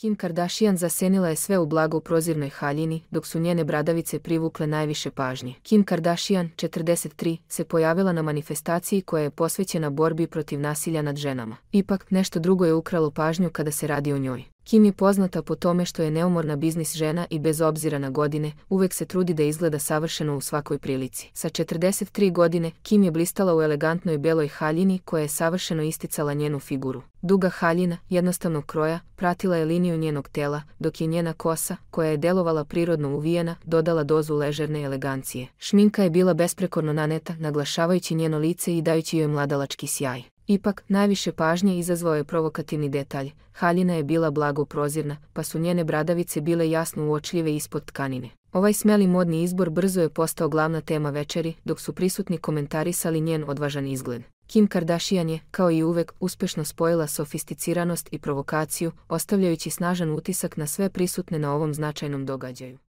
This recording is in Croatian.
Kim Kardashian zasenila je sve u blago prozirnoj haljini, dok su njene bradavice privukle najviše pažnje. Kim Kardashian, 43, se pojavila na manifestaciji koja je posvećena borbi protiv nasilja nad ženama. Ipak, nešto drugo je ukralo pažnju kada se radi o njoj. Kim je poznata po tome što je neumorna biznis žena i bez obzira na godine, uvek se trudi da izgleda savršeno u svakoj prilici. Sa 43 godine, Kim je blistala u elegantnoj beloj haljini koja je savršeno isticala njenu figuru. Duga haljina, jednostavnog kroja, pratila je liniju njenog tela, dok je njena kosa, koja je delovala prirodno uvijena, dodala dozu ležerne elegancije. Šminka je bila besprekorno naneta, naglašavajući njeno lice i dajući joj mladalački sjaj. Ipak, najviše pažnje izazvao je provokativni detalj. Haljina je bila blago prozirna, pa su njene bradavice bile jasno uočljive ispod tkanine. Ovaj smeli modni izbor brzo je postao glavna tema večeri, dok su prisutni komentarisali njen odvažan izgled. Kim Kardashian je, kao i uvek, uspješno spojila sofisticiranost i provokaciju, ostavljajući snažan utisak na sve prisutne na ovom značajnom događaju.